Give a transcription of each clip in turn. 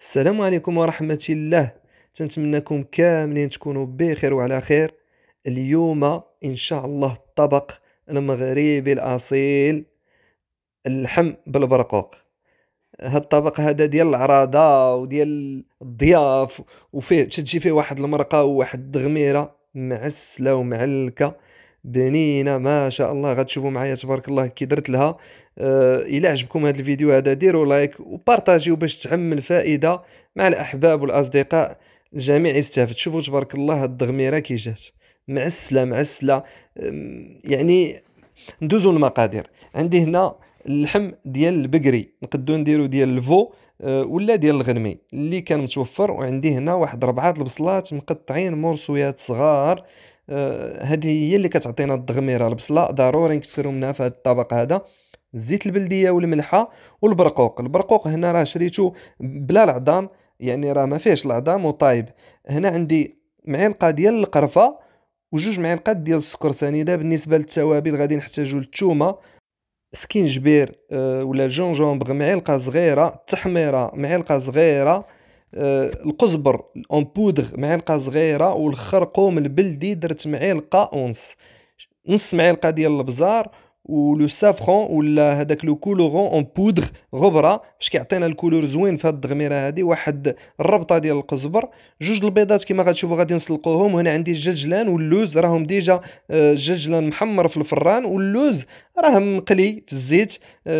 السلام عليكم ورحمة الله تنتمناكم كاملين تكونوا بخير وعلى خير اليوم إن شاء الله الطبق المغربي الأصيل اللحم بالبرقوق هاد الطبق هذا ديال العراضة وديال الضياف وفيه تجي فيه واحد المرقة وواحد الدغميرة معسلة ومعلكة بنينه ما شاء الله غتشوفوا معايا تبارك الله كي درت لها آه عجبكم هذا الفيديو هذا ديروا لايك وبارطاجيو باش تعم الفائده مع الاحباب والاصدقاء الجميع يستافد شوفوا تبارك الله هاد الدغميره كي جات معسله معسله يعني ندوزو المقادير عندي هنا اللحم ديال البقري نقدو نديرو ديال الفو آه، ولا ديال الغنمي اللي كان متوفر وعندي هنا واحد ربعه البصلات مقطعين مرصويات صغار آه، هذه هي اللي كتعطينا الضغميره البصله ضروري نكثروا منها في هذا الطبق هذا الزيت البلديه والملحه والبرقوق البرقوق هنا راه شريته بلا العظام يعني راه ما فيهش العظام وطايب هنا عندي معلقه ديال القرفه وجوج معلقات ديال السكر سنيده بالنسبه للتوابل غادي نحتاجو الثومه سكينجبير آه، ولا جونجومبغ معلقه صغيره التحميره معلقه صغيره آه، القزبر اون بودغ معلقه صغيره والخرقوم البلدي درت معلقه ونص نص معلقه ديال البزار ولو سافرون ولا هذاك لو كولورون اون بودغ غبره باش كيعطينا الكولور زوين في هاد الدغميره هادي واحد الربطه ديال القزبر جوج البيضات كما غتشوفوا غادي نسلقوهم وهنا عندي الجلجلان واللوز راهم ديجا الجلجلان محمر في الفران واللوز راه مقلي في الزيت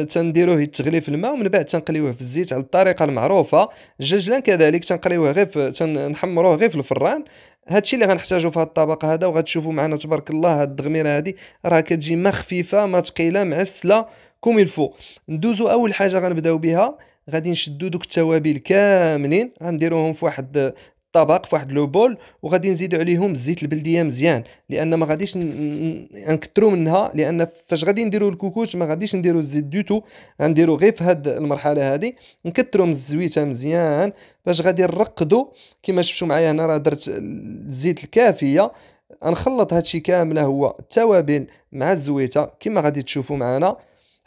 تنديروه يتغلي في الماء ومن بعد تنقليوه في الزيت على الطريقه المعروفه الجلجلان كذلك تنقليوه غير تنحمروه غير في الفران هادشي اللي غنحتاجو في هاد الطبق هذا وغتشوفوا معنا تبارك الله هاد الدغميره هادي راه كتجي ما خفيفه ما ثقيله معسله كوم الفو ندوزو اول حاجه غنبداو بها غادي نشدو دوك التوابل كاملين غنديروهم في واحد الطبق واحد لو بول وغادي نزيدو عليهم الزيت البلديه مزيان لان ما غاديش نكثروا منها لان فاش غادي نديرو الكوكوش ما غاديش نديرو الزيت دوتو غنديرو غير في هاد المرحله هادي نكثروا من الزويته مزيان فاش غادي نرقدو كما شفتوا معايا هنا راه درت الزيت الكافيه نخلط هادشي كامله هو التوابل مع الزويته كما غادي تشوفوا معنا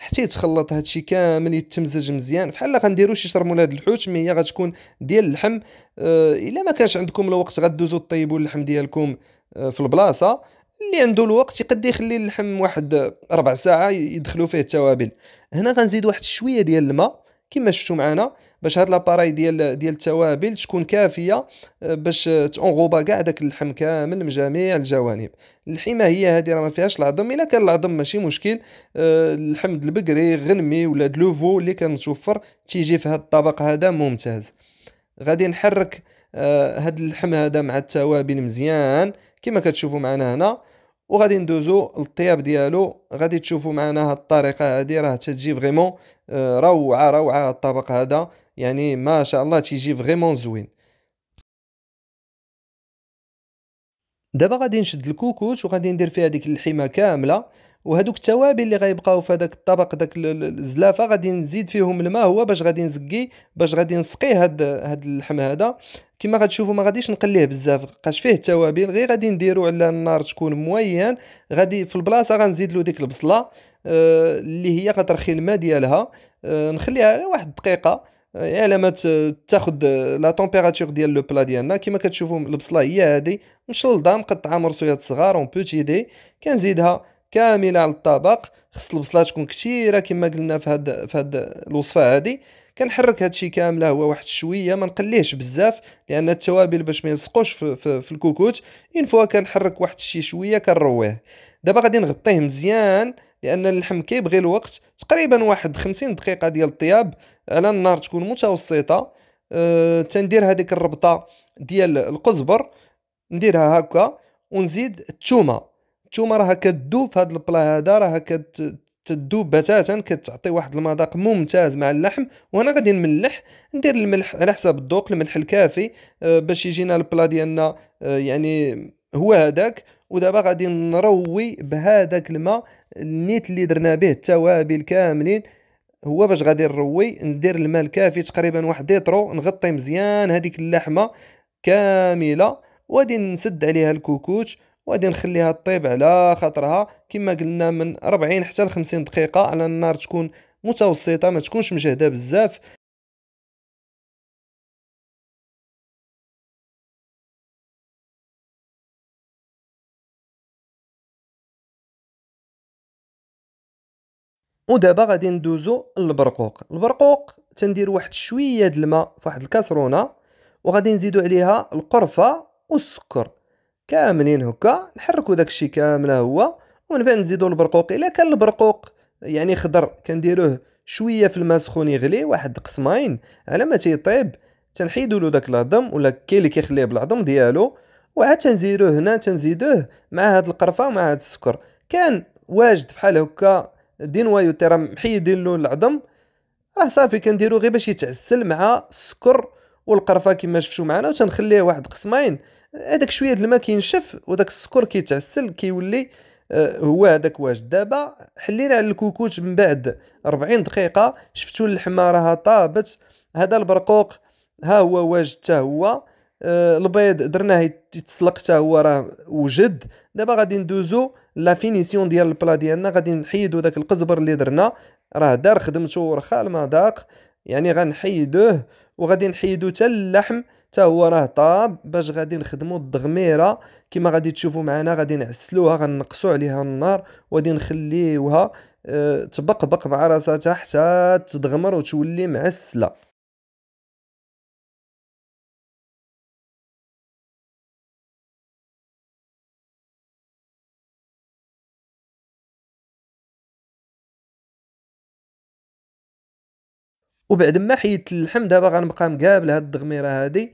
حتى يتخلط هادشي كامل يتمزج مزيان بحال غنديرو شي شرموله هاد الحوت مي هي غتكون ديال اللحم آه الا ما كانش عندكم الوقت غدوزو طيبوا اللحم ديالكم آه في البلاصه اللي عنده الوقت يقد يخلي اللحم واحد ربع ساعه يدخلوا فيه التوابل هنا غنزيد واحد شويه ديال الماء كما شفتوا معنا باش هاد لاباراي ديال ديال التوابل تكون كافيه آه، باش تنغوبا كاع داك اللحم كامل من جميع الجوانب الحمايه هذه راه ما فيهاش العظم الا كان العظم ماشي مشكل آه، اللحم ديال البقري غنمي ولا دلوفو اللي كنتوفر تيجي في هاد الطبق هذا ممتاز غادي نحرك آه، هاد اللحم هذا مع التوابل مزيان كما كتشوفوا معنا هنا وغادي ندوزو للطياب ديالو غادي تشوفوا معنا هاد الطريقه هادي راه تجي فريمون آه، روعه روعه هاد الطبق هذا يعني ما شاء الله تيجي فريمون زوين دابا غادي نشد الكوكوت وغادي ندير فيها ديك اللحيمه كامله وهذوك التوابل اللي غيبقاو في هذاك الطبق داك الزلافه غادي نزيد فيهم الماء هو باش غادي نزكي باش غادي نسقي هاد هاد اللحم هذا كما غتشوفوا ما غاديش نقليه بزاف لقاش فيه التوابل غير غادي نديرو على النار تكون موين غادي في البلاصه غنزيد له ديك البصله آه، اللي هي غترخي الماء ديالها آه، نخليها واحد الدقيقه آه، على ما تاخذ لا تمبيراتور ديال لو بلا ديالنا كما كتشوفوا البصله هي هادي مشلضه مقطعه مرصويات صغار اون بوتي دي كنزيدها كامله على الطبق خص البصله تكون كثيره كما قلنا في هاد في هاد الوصفه هادي كنحرك هادشي كامله هو واحد شويه ما نقليهش بزاف لان التوابل باش ما يلصقوش في, في, في الكوكوت اين فوا كنحرك واحد الشيء شويه كنرويه دابا غادي نغطيه مزيان لان اللحم كيبغي الوقت تقريبا واحد 50 دقيقه ديال الطياب على النار تكون متوسطه أه تندير هذيك الربطه ديال القزبر نديرها هكا ونزيد الثومه الثومه راها كتذوب في هذا البلا هذا راها كت تدوب بتاتا كتعطي واحد المذاق ممتاز مع اللحم وانا غادي نملح ندير الملح على حسب الذوق الملح الكافي آه، باش يجينا البلا ديالنا آه، يعني هو هذاك ودابا غادي نروي بهذاك الماء النيت اللي درنا به التوابل كاملين هو باش غادي نروي ندير الماء الكافي تقريبا واحد ديترو نغطي مزيان هذيك اللحمه كامله وغادي نسد عليها الكوكوت وغادي نخليها طيب على خاطرها كما قلنا من 40 حتى ل 50 دقيقه على النار تكون متوسطه ما تكونش مجهده بزاف ودابا غادي ندوزو للبرقوق البرقوق تندير واحد شويه د الماء فواحد الكاسرونه وغادي نزيدو عليها القرفه والسكر كاملين هكا نحركوا داكشي كامله هو ومن بعد نزيدوا البرقوق الا كان البرقوق يعني خضر كنديروه شويه في الماء سخون يغلي واحد قسمين على ما تيطيب تنحيدوا له داك العظم ولا كاين اللي كيخليه بالعظم ديالو وعاد تنزيدوه هنا تنزيدوه مع هاد القرفه ومع هاد السكر كان واجد بحال هكا دينوايو تيرا محيدين له العظم راه صافي كنديرو غير باش يتعسل مع السكر والقرفه كما شفتو معنا وتنخليه واحد قسمين هذاك شويه الماء كينشف وداك السكر كيتعسل كيولي آه، هو هذاك واش دابا حلينا على الكوكوت من بعد 40 دقيقه شفتوا اللحمه راها طابت هذا البرقوق ها هو واجد حتى هو آه، البيض درناه يتسلق حتى هو راه وجد دابا غادي ندوزو لا فينيسيون ديال البلا ديالنا غادي نحيدو داك القزبر اللي درنا راه دار خدمته ورخا المذاق يعني غنحيدوه وغادي نحيدو حتى اللحم حتى هو راه طاب باش غادي نخدموا الضغميره كما غادي تشوفوا معنا غادي نعسلوها غنقصوا عليها النار وغادي نخليوها آه، تبقبق مع راسها حتى تضغمر وتولي معسله وبعد ما حيدت اللحم دابا غنبقى مقابل هاد الدغميره هادي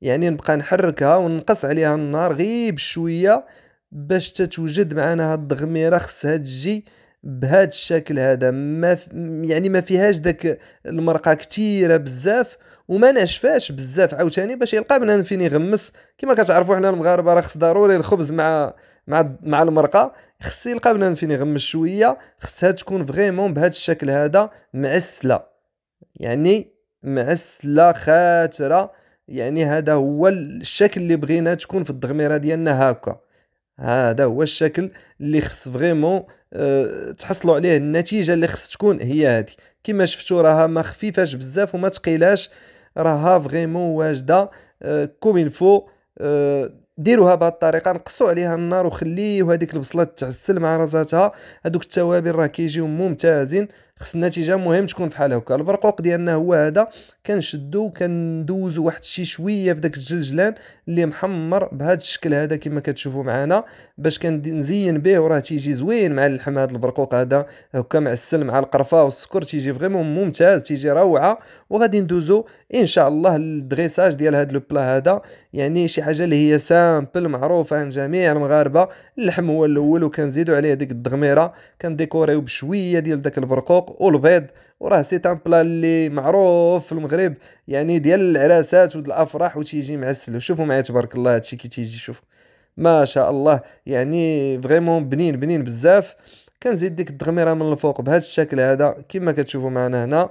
يعني نبقى نحركها ونقص عليها النار غير بشويه باش تتوجد معنا هاد الدغميره خصها تجي بهاد الشكل هذا ما يعني ما فيهاش داك المرقه كثيره بزاف وما ناشفاش بزاف عاوتاني باش يلقى بنان فين يغمس كما كتعرفوا حنا المغاربه راه خص ضروري الخبز مع مع مع المرقه خص يلقى بنان فين يغمس شويه خصها تكون فريمون بهاد الشكل هذا معسله يعني مع خاترة يعني هذا هو الشكل اللي بغينا تكون في الضغميرة ديالنا هكا هذا هو الشكل اللي خص فريمون أه تحصلوا عليه النتيجه اللي خص تكون هي هذه كما شفتوا راها ما خفيفاش بزاف وما تقيلاش راها فريمون واجده أه كوم فو أه ديروها بهذه الطريقه نقصوا عليها النار وخليوا هذيك البصله تعسل مع راساتها هذوك التوابل راه كيجيو ممتازين خص النتيجه مهم تكون بحال هكا البرقوق ديالنا هو هذا كنشدو كندوزو واحد شي شويه في داك الجلجلان اللي محمر بهذا الشكل هذا كما كتشوفوا معنا باش كنزين به وراه تيجي زوين مع اللحم هذا البرقوق هذا هكا مع السل مع القرفه والسكر تيجي فريمون ممتاز تيجي روعه وغادي ندوزو ان شاء الله الدغيساج ديال هذا البلا هذا يعني شي حاجه اللي هي سامبل معروفه عند جميع المغاربه اللحم هو الاول وكنزيدو عليه ديك الدغميره كنديكوريو بشويه ديال داك البرقوق السجوق والبيض وراه سي ان بلا اللي معروف في المغرب يعني ديال العراسات ود الافراح وتيجي مع السلو شوفوا معايا تبارك الله هادشي كي تيجي شوف ما شاء الله يعني فريمون بنين بنين بزاف كنزيد ديك الدغميره من الفوق بهذا الشكل هذا كما كتشوفوا معنا هنا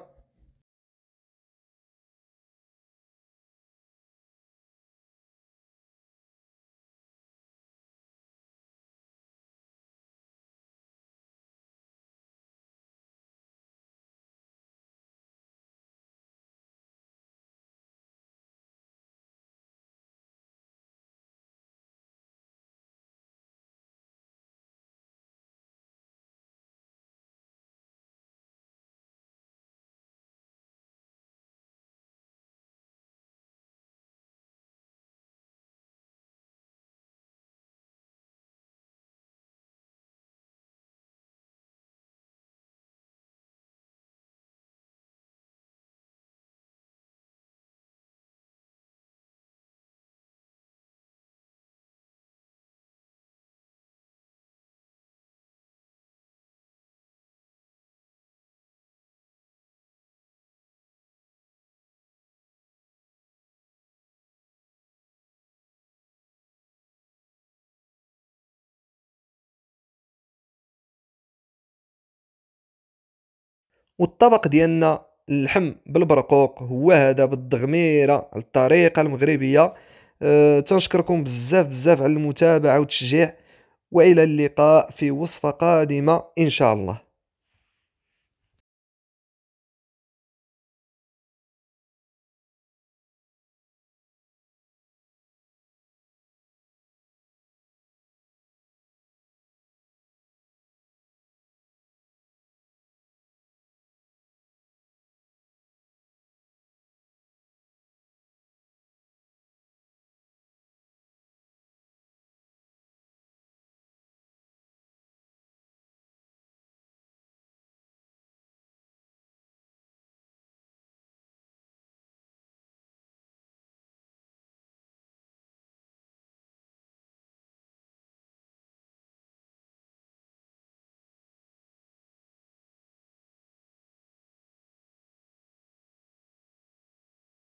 والطبق ديالنا اللحم بالبرقوق هو هذا بالضغميره الطريقه المغربيه أه تنشكركم بزاف بزاف على المتابعه والتشجيع والى اللقاء في وصفه قادمه ان شاء الله